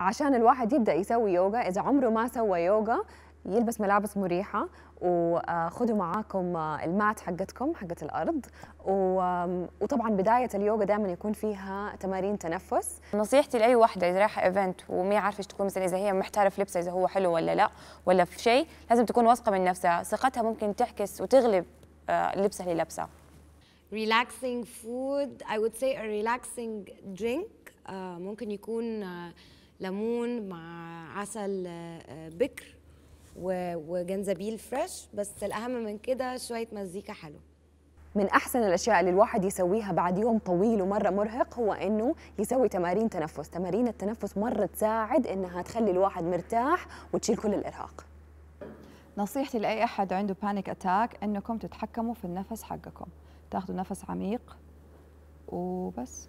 عشان الواحد يبدا يسوي يوغا اذا عمره ما سوى يوغا يلبس ملابس مريحه وخذوا معاكم المات حقتكم حقت الارض وطبعا بدايه اليوغا دائما يكون فيها تمارين تنفس نصيحتي لاي واحده اذا رايحه ايفنت وما عارفه ايش تكون مثلا اذا هي محتاره في لبسها اذا هو حلو ولا لا ولا في شيء لازم تكون واثقه من نفسها ثقتها ممكن تعكس وتغلب اللبسه آه، اللي لابسه relaxing food I would say a relaxing drink uh, ممكن يكون uh, ليمون مع عسل آه، بكر وجنزبيل فريش بس الأهم من كده شوية مزيكا حلوة من احسن الاشياء اللي الواحد يسويها بعد يوم طويل ومره مرهق هو انه يسوي تمارين تنفس تمارين التنفس مره تساعد انها تخلي الواحد مرتاح وتشيل كل الارهاق نصيحتي لاي احد عنده بانيك اتاك انكم تتحكموا في النفس حقكم تاخذوا نفس عميق وبس